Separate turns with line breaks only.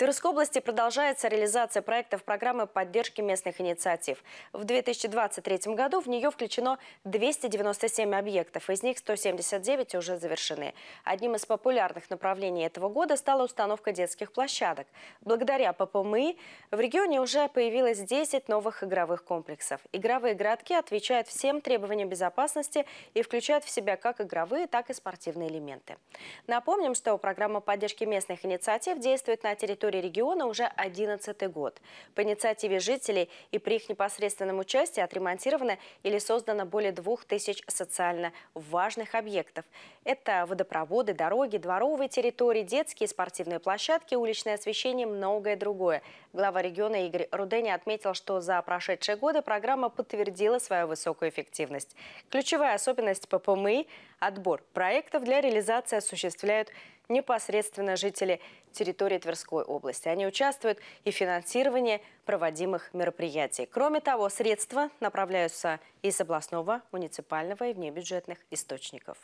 Тверской области продолжается реализация проектов программы поддержки местных инициатив. В 2023 году в нее включено 297 объектов, из них 179 уже завершены. Одним из популярных направлений этого года стала установка детских площадок. Благодаря ППМИ в регионе уже появилось 10 новых игровых комплексов. Игровые городки отвечают всем требованиям безопасности и включают в себя как игровые, так и спортивные элементы. Напомним, что программа поддержки местных инициатив действует на территории территории региона уже 11 год. По инициативе жителей и при их непосредственном участии отремонтировано или создано более 2000 социально важных объектов. Это водопроводы, дороги, дворовые территории, детские спортивные площадки, уличное освещение и многое другое. Глава региона Игорь Рудени отметил, что за прошедшие годы программа подтвердила свою высокую эффективность. Ключевая особенность ППМИ – отбор проектов для реализации осуществляют непосредственно жители территории Тверской области. Они участвуют и в финансировании проводимых мероприятий. Кроме того, средства направляются из областного, муниципального и внебюджетных источников.